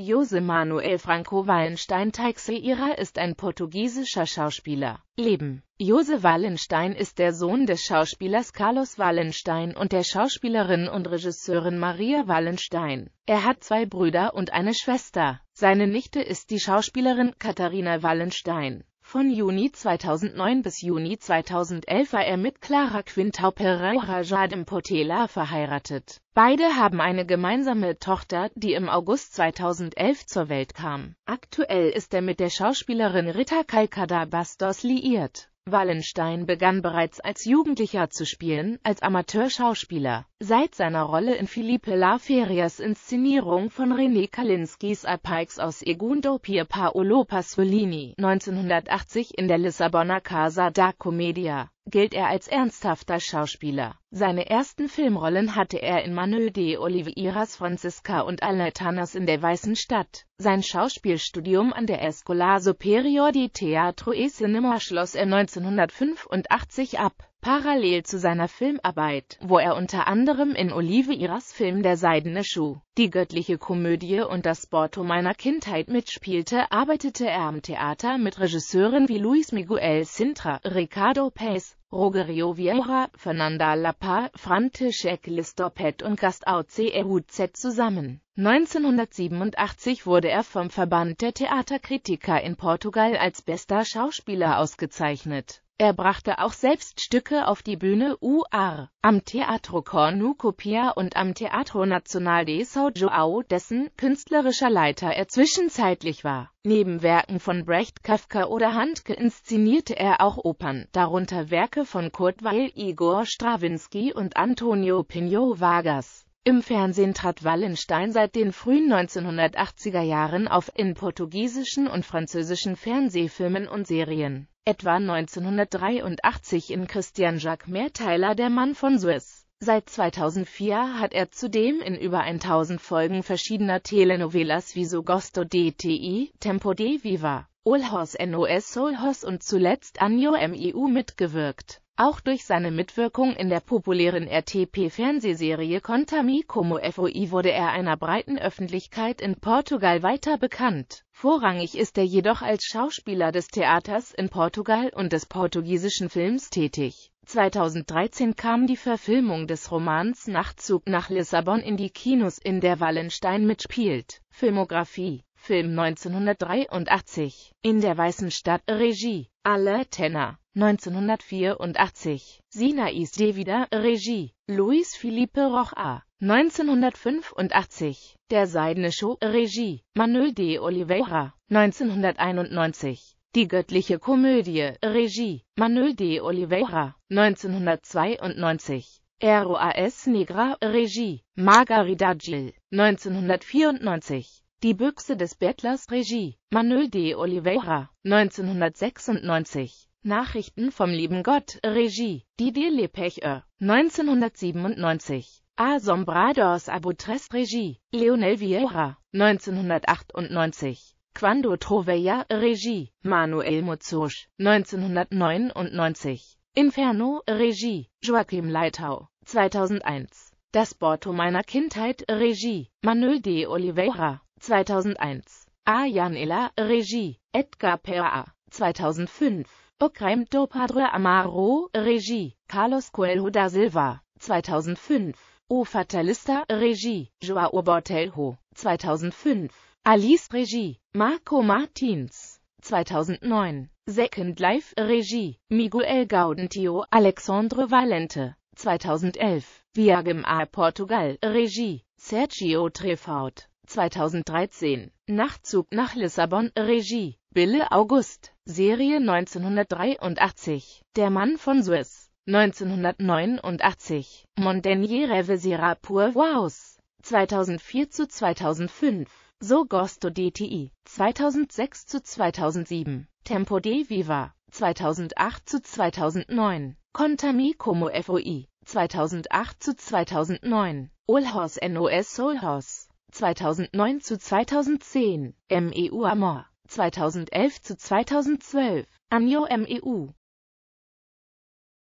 Jose Manuel Franco Wallenstein Teixeira ist ein portugiesischer Schauspieler. Leben Jose Wallenstein ist der Sohn des Schauspielers Carlos Wallenstein und der Schauspielerin und Regisseurin Maria Wallenstein. Er hat zwei Brüder und eine Schwester. Seine Nichte ist die Schauspielerin Katharina Wallenstein von Juni 2009 bis Juni 2011 war er mit Clara Quintau Pereira Jadim Potela verheiratet. Beide haben eine gemeinsame Tochter, die im August 2011 zur Welt kam. Aktuell ist er mit der Schauspielerin Rita Calcada Bastos liiert. Wallenstein begann bereits als Jugendlicher zu spielen, als Amateurschauspieler. Seit seiner Rolle in Philippe Laferias Inszenierung von René Kalinskis Alpikes aus Egundo Pier Paolo Pasolini 1980 in der Lissabonner Casa da Commedia gilt er als ernsthafter Schauspieler. Seine ersten Filmrollen hatte er in Manuel de Oliveiras Franziska und Aletanas in der Weißen Stadt. Sein Schauspielstudium an der Escola Superior di Teatro e Cinema schloss er 1985 ab parallel zu seiner Filmarbeit, wo er unter anderem in Oliveiras Film Der seidene Schuh, Die göttliche Komödie und Das Borto meiner Kindheit mitspielte, arbeitete er am Theater mit Regisseuren wie Luis Miguel Sintra, Ricardo Pace, Rogerio Vieira, Fernanda Lapa, František Listopet und Gastau e C. Ehudz zusammen. 1987 wurde er vom Verband der Theaterkritiker in Portugal als bester Schauspieler ausgezeichnet. Er brachte auch selbst Stücke auf die Bühne UR, am Teatro Cornucopia und am Teatro Nacional de São João, dessen künstlerischer Leiter er zwischenzeitlich war. Neben Werken von Brecht, Kafka oder Handke inszenierte er auch Opern, darunter Werke von Kurt Weill, Igor Strawinski und Antonio Pinho Vargas. Im Fernsehen trat Wallenstein seit den frühen 1980er Jahren auf in portugiesischen und französischen Fernsehfilmen und Serien. Etwa 1983 in Christian Jacques Mehrteiler Der Mann von Suez. Seit 2004 hat er zudem in über 1000 Folgen verschiedener Telenovelas wie Sogosto DTI, Tempo de Viva, Olhos NOS Solhos und zuletzt Anjo MIU mitgewirkt auch durch seine Mitwirkung in der populären RTP-Fernsehserie Contami como Foi wurde er einer breiten Öffentlichkeit in Portugal weiter bekannt. Vorrangig ist er jedoch als Schauspieler des Theaters in Portugal und des portugiesischen Films tätig. 2013 kam die Verfilmung des Romans Nachtzug nach Lissabon in die Kinos, in der Wallenstein mitspielt. Filmografie Film 1983 In der Weißen Stadt Regie alle Tenner. 1984. Sinais Devida, Regie. Luis Felipe Rocha. 1985. Der Seidene Show, Regie. Manuel de Oliveira. 1991. Die göttliche Komödie, Regie. Manuel de Oliveira. 1992. R.O.A.S. Negra, Regie. Margarida Gil. 1994. Die Büchse des Bettlers Regie Manuel de Oliveira 1996 Nachrichten vom lieben Gott Regie Didier Lepecheur 1997 Asombrados Abutres Regie Leonel Vieira 1998 Quando Troveia Regie Manuel Mozosch 1999 Inferno Regie Joachim Leitau 2001 Das Borto meiner Kindheit Regie Manuel de Oliveira 2001. A. Janela, Regie, Edgar Pera, 2005. Ocraim do Padre Amaro, Regie, Carlos Coelho da Silva, 2005. O Fatalista, Regie, Joao Bortelho, 2005. Alice Regie, Marco Martins, 2009. Second Life Regie, Miguel Gaudentio, Alexandre Valente, 2011. Viagem a Portugal, Regie, Sergio Trefaut. 2013. Nachtzug nach Lissabon, Regie. Bille August. Serie 1983. Der Mann von Suez. 1989. Montagnere Vesira Pour Waus. 2004 zu 2005. So Gosto DTI. 2006 zu 2007. Tempo de Viva. 2008 zu 2009. Contami como FOI. 2008 zu 2009. Olhos NOS Solhos. 2009 zu 2010, MEU Amor 2011 zu 2012, Anjo MEU